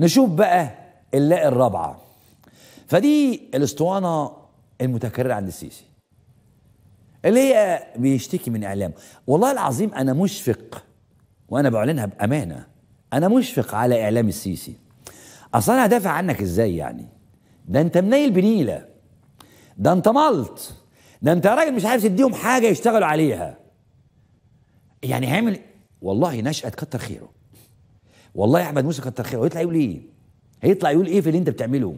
نشوف بقى اللاء الرابعة فدي الاسطوانة المتكررة عند السيسي اللي هي بيشتكي من إعلام والله العظيم أنا مشفق وأنا بعلنها بأمانة أنا مشفق على إعلام السيسي أصل أنا هدافع عنك إزاي يعني ده أنت منيل بنيلة ده أنت ملط ده أنت راجل مش عارف تديهم حاجة يشتغلوا عليها يعني هيعمل والله نشأت كتر خيره والله يا احمد موسى كتر خيره هيطلع يقول ايه هيطلع يقول ايه في اللي انت بتعمله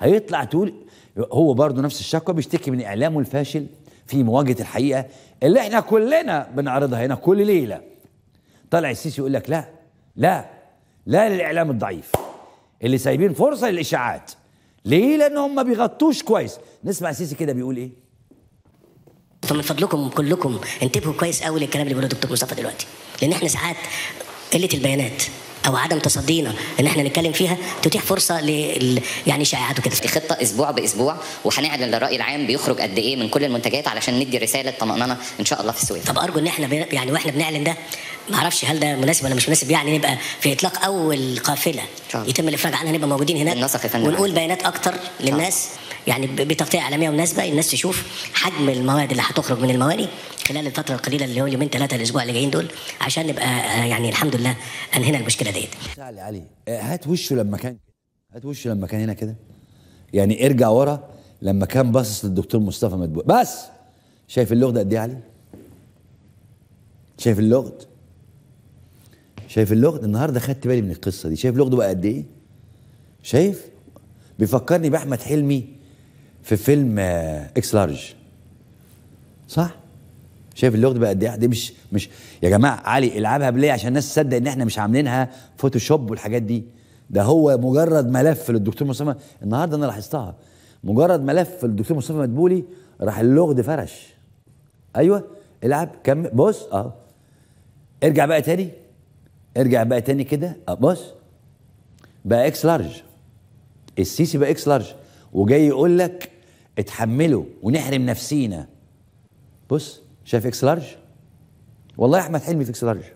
هيطلع تقول هو برضه نفس الشكوى بيشتكي من اعلامه الفاشل في مواجهه الحقيقه اللي احنا كلنا بنعرضها هنا كل ليله طلع السيسي يقول لك لا لا لا للاعلام الضعيف اللي سايبين فرصه للاشاعات ليه لان هم ما بيغطوش كويس نسمع السيسي كده بيقول ايه فمن فضلكم كلكم انتبهوا كويس قوي للكلام اللي بيقوله دكتور مصطفى دلوقتي لان احنا ساعات قله البيانات او عدم تصدينا ان احنا نتكلم فيها تتيح فرصه ل يعني شائعات وكده الخطه اسبوع باسبوع وهنعلن للراي العام بيخرج قد ايه من كل المنتجات علشان ندي رساله طمانينه ان شاء الله في السويس طب ارجو ان احنا يعني واحنا بنعلن ده ما اعرفش هل ده مناسب ولا مش مناسب يعني نبقى في اطلاق اول قافله طبعا. يتم الافراج عنها نبقى موجودين هناك ونقول بيانات اكتر للناس طبعا. يعني بتغطيه اعلاميه مناسبه الناس تشوف حجم المواد اللي هتخرج من المواني خلال الفتره القليله اللي هو اليومين ثلاثه الاسبوع اللي جايين دول عشان نبقى آه، يعني الحمد لله انهينا المشكله ديت علي علي آه، هات وشه لما كان هات وشه لما كان هنا كده يعني ارجع ورا لما كان باصص للدكتور مصطفى مدبولي بس شايف اللغد قد ايه علي شايف اللغد؟ شايف اللغد؟ النهارده خدت بالي من القصه دي شايف لغده بقى قد ايه شايف بيفكرني باحمد حلمي في فيلم اكس آه، لارج صح شايف اللغز بقى قد ايه دي إيه مش مش يا جماعه علي العبها بلاي عشان الناس تصدق ان احنا مش عاملينها فوتوشوب والحاجات دي ده هو مجرد ملف للدكتور مصطفى النهارده انا لاحظتها مجرد ملف للدكتور مصطفى مدبولي راح اللغد فرش ايوه العب كم بص اه ارجع بقى تاني ارجع بقى تاني كده اه بص بقى اكس لارج السيسي بقى اكس لارج وجاي يقول لك اتحمله ونحرم نفسينا بص شايف اكس لارج والله احمد حلمي في اكس لارج